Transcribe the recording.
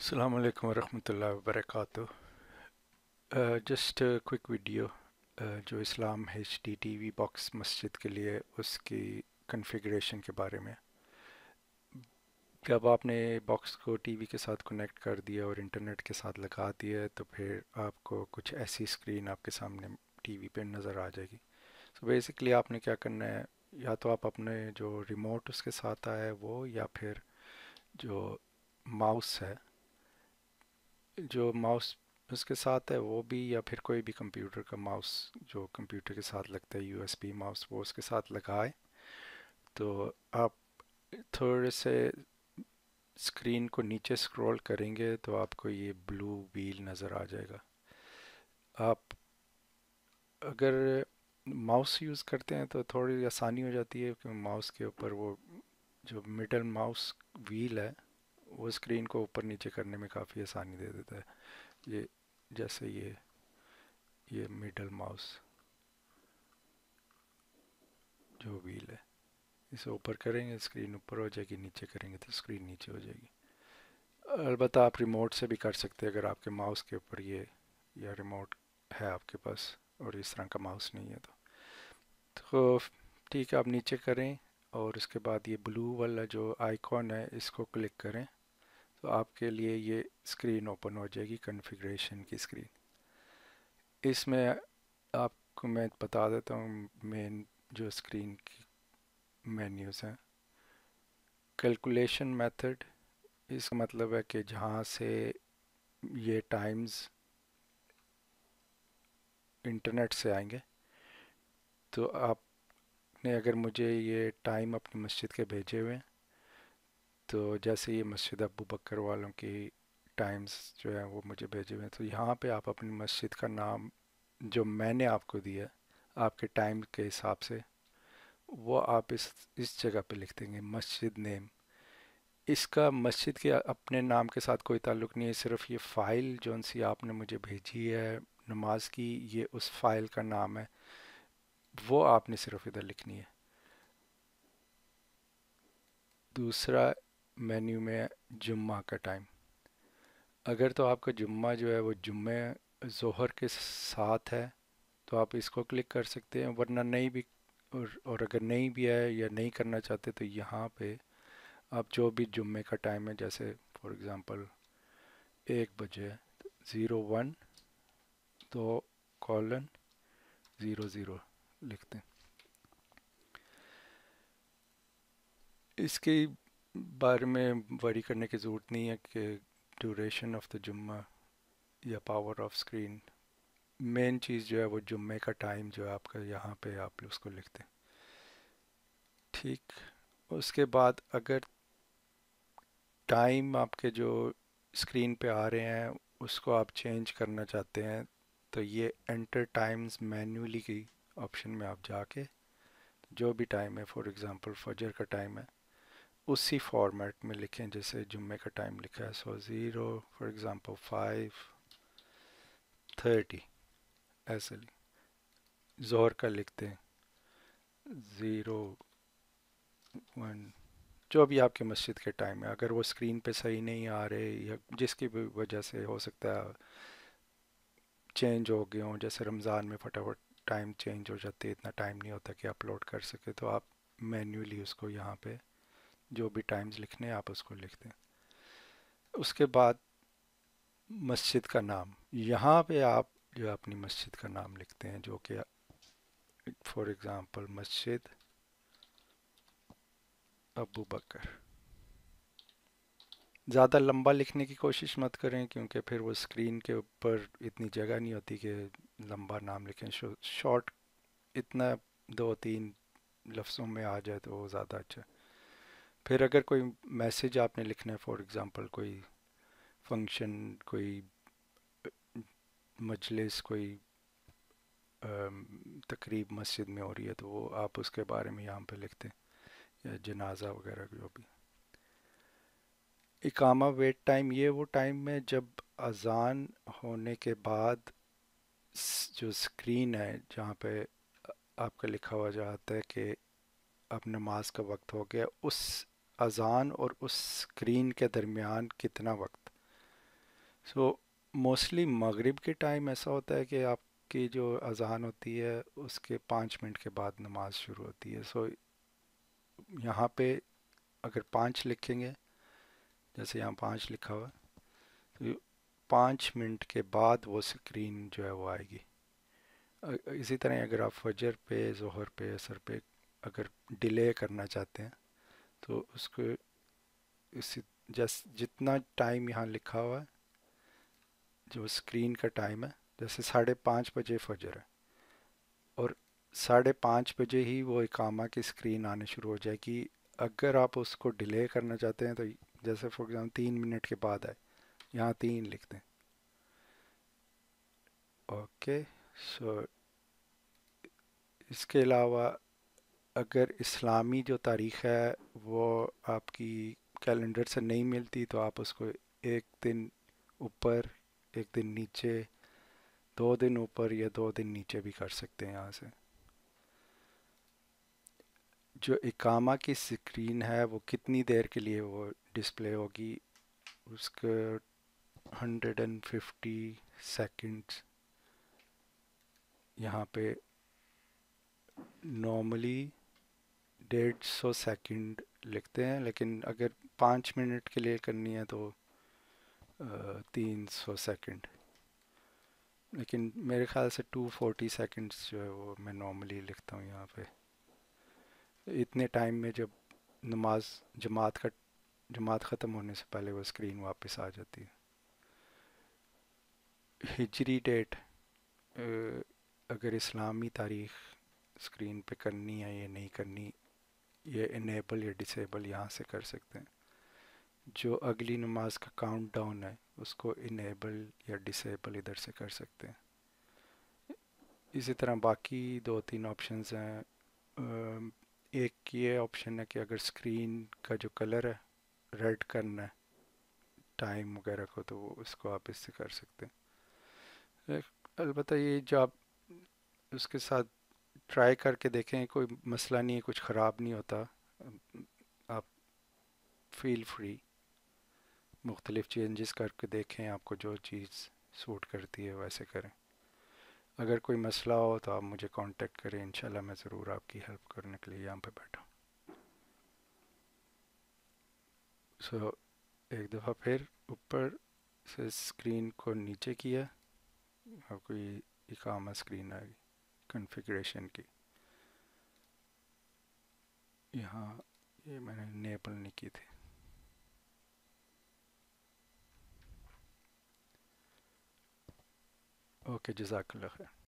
Assalamu alaikum wa rahmatullahi wa barakatuh. Uh, just a quick video uh, जो Islam H D T V box मस्जिद के लिए उसकी configuration के बारे में जब आपने बॉक्स को टीवी के साथ कनेक्ट कर दिया और इंटरनेट के साथ लगा दिया तो फिर आपको कुछ ऐसी स्क्रीन आपके सामने टीवी पे नज़र आ जाएगी सो so बेसिकली आपने क्या करना है या तो आप अपने जो रिमोट उसके साथ आया है वो या फिर जो माउस है जो माउस उसके साथ है वो भी या फिर कोई भी कंप्यूटर का माउस जो कंप्यूटर के साथ लगता है यूएसबी माउस वो उसके साथ लगाए तो आप थोड़े से स्क्रीन को नीचे स्क्रॉल करेंगे तो आपको ये ब्लू व्हील नज़र आ जाएगा आप अगर माउस यूज़ करते हैं तो थोड़ी आसानी हो जाती है क्योंकि माउस के ऊपर वो जो मिडल माउस व्हील है वो स्क्रीन को ऊपर नीचे करने में काफ़ी आसानी दे देता है ये जैसे ये ये मिडल माउस जो व्हील है इसे ऊपर करेंगे स्क्रीन ऊपर हो जाएगी नीचे करेंगे तो स्क्रीन नीचे हो जाएगी अलबत्त आप रिमोट से भी कर सकते हैं अगर आपके माउस के ऊपर ये या रिमोट है आपके पास और इस तरह का माउस नहीं है तो तो ठीक है आप नीचे करें और उसके बाद ये ब्लू वाला जो आइकॉन है इसको क्लिक करें तो आपके लिए ये स्क्रीन ओपन हो जाएगी कन्फिग्रेशन की स्क्रीन इसमें आपको मैं बता देता हूँ मेन जो स्क्रीन की मेन्यूज़ हैं कैलकुलेशन मेथड इसका मतलब है कि जहाँ से ये टाइम्स इंटरनेट से आएंगे तो आपने अगर मुझे ये टाइम अपनी मस्जिद के भेजे हुए हैं तो जैसे ये मस्जिद अबू बकर वालों की टाइम्स जो है वो मुझे भेजे हुए हैं तो यहाँ पे आप अपनी मस्जिद का नाम जो मैंने आपको दिया आपके टाइम के हिसाब से वो आप इस इस जगह पे लिख देंगे मस्जिद नेम इसका मस्जिद के अपने नाम के साथ कोई ताल्लुक नहीं है सिर्फ ये फ़ाइल जो सी आपने मुझे भेजी है नमाज की ये उस फ़ाइल का नाम है वो आपने सिर्फ इधर लिखनी है दूसरा मेन्यू में जुम्मा का टाइम अगर तो आपका जुम्मा जो है वो जुम्मे जहर के साथ है तो आप इसको क्लिक कर सकते हैं वरना नहीं भी और, और अगर नहीं भी है या नहीं करना चाहते तो यहाँ पे आप जो भी जुम्मे का टाइम है जैसे फॉर एग्ज़ाम्पल एक बजे ज़ीरो वन दो तो कॉलन ज़ीरो ज़ीरो लिखते हैं इसके बारे में वरी करने की ज़रूरत नहीं है कि ड्यूरेशन ऑफ द जुम्मा या पावर ऑफ स्क्रीन मेन चीज़ जो है वो जुम्मे का टाइम जो है आपका यहाँ पे आप उसको लिखते हैं ठीक उसके बाद अगर टाइम आपके जो स्क्रीन पे आ रहे हैं उसको आप चेंज करना चाहते हैं तो ये एंटर टाइम्स मैन्युअली की ऑप्शन में आप जाके जो भी टाइम है फॉर एग्जांपल फजर का टाइम है उसी फॉर्मेट में लिखें जैसे जुम्मे का टाइम लिखा है so zero for example five thirty ऐसे जोहर का लिखते हैं ज़ीरो वन जो अभी आपके मस्जिद के टाइम है अगर वो स्क्रीन पे सही नहीं आ रहे या जिसकी भी वजह से हो सकता है चेंज हो गए हों जैसे रमज़ान में फटाफट टाइम चेंज हो जाते इतना टाइम नहीं होता कि अपलोड कर सके तो आप मैन्युअली उसको यहाँ पे जो भी टाइम्स लिखने हैं आप उसको लिख दें उसके बाद मस्जिद का नाम यहाँ पे आप जो है अपनी मस्जिद का नाम लिखते हैं जो कि फॉर एग्ज़ाम्पल मस्जिद अबू बकर ज़्यादा लंबा लिखने की कोशिश मत करें क्योंकि फिर वो स्क्रीन के ऊपर इतनी जगह नहीं होती कि लंबा नाम लिखें शॉर्ट इतना दो तीन लफ्ज़ों में आ जाए तो वो ज़्यादा अच्छा है फिर अगर कोई मैसेज आपने लिखना है फॉर एग्जांपल कोई फंक्शन कोई मजलिस कोई तकरीब मस्जिद में हो रही है तो वो आप उसके बारे में यहाँ पे लिखते हैं या जनाजा वगैरह जो भी इकामा वेट टाइम ये वो टाइम में जब अजान होने के बाद जो स्क्रीन है जहाँ पे आपका लिखा हुआ जाता है कि अब नमाज का वक्त हो गया उस अज़ान और उस स्क्रीन के दरमियान कितना वक्त सो मोस्टली मगरिब के टाइम ऐसा होता है कि आपकी जो अज़ान होती है उसके पाँच मिनट के बाद नमाज शुरू होती है सो so, यहाँ पे अगर पाँच लिखेंगे जैसे यहाँ पाँच लिखा हुआ तो पाँच मिनट के बाद वो स्क्रीन जो है वो आएगी इसी तरह अगर आप फजर पे जहर पे असर पे अगर डिले करना चाहते हैं तो उसको जैस जितना टाइम यहाँ लिखा हुआ है जो स्क्रीन का टाइम है जैसे साढ़े पाँच बजे फजर है और साढ़े पाँच बजे ही वो इकामा की स्क्रीन आने शुरू हो जाएगी अगर आप उसको डिले करना चाहते हैं तो जैसे फॉर एग्ज़ाम्पल तीन मिनट के बाद आए यहाँ तीन लिखते हैं ओके सो इसके अलावा अगर इस्लामी जो तारीख़ है वो आपकी कैलेंडर से नहीं मिलती तो आप उसको एक दिन ऊपर एक दिन नीचे दो दिन ऊपर या दो दिन नीचे भी कर सकते हैं यहाँ से जो इकामा की स्क्रीन है वो कितनी देर के लिए वो डिस्प्ले होगी उसके 150 सेकंड्स यहाँ पे नॉर्मली डेढ़ सौ सेकेंड लिखते हैं लेकिन अगर पाँच मिनट के लिए करनी है तो तीन सौ सेकेंड लेकिन मेरे ख्याल से टू फोर्टी सेकेंड्स जो है वो मैं नॉर्मली लिखता हूँ यहाँ पे इतने टाइम में जब नमाज जमात का जमात ख़त्म होने से पहले वो स्क्रीन वापस आ जाती है हिजरी डेट अगर इस्लामी तारीख स्क्रीन पे करनी है या नहीं करनी ये इनेबल या डिसेबल यहाँ से कर सकते हैं जो अगली नमाज का काउंट डाउन है उसको इनेबल या डिसेबल इधर से कर सकते हैं इसी तरह बाकी दो तीन ऑप्शंस हैं एक ये ऑप्शन है कि अगर स्क्रीन का जो कलर है रेड करना है टाइम वगैरह को तो उसको आप इससे कर सकते हैं अलबत्त ये जो आप उसके साथ ट्राई करके देखें कोई मसला नहीं है कुछ ख़राब नहीं होता आप फील फ्री मुख्तलिफ चेंजेस करके देखें आपको जो चीज़ सूट करती है वैसे करें अगर कोई मसला हो तो आप मुझे कांटेक्ट करें इंशाल्लाह मैं ज़रूर आपकी हेल्प करने के लिए यहाँ पे बैठा सो so, एक दफ़ा फिर ऊपर से स्क्रीन को नीचे किया आपको ये इकामा स्क्रीन आएगी कॉन्फ़िगरेशन की यहाँ ये मैंने नेपल ने की थी ओके जजाकल्ला खैर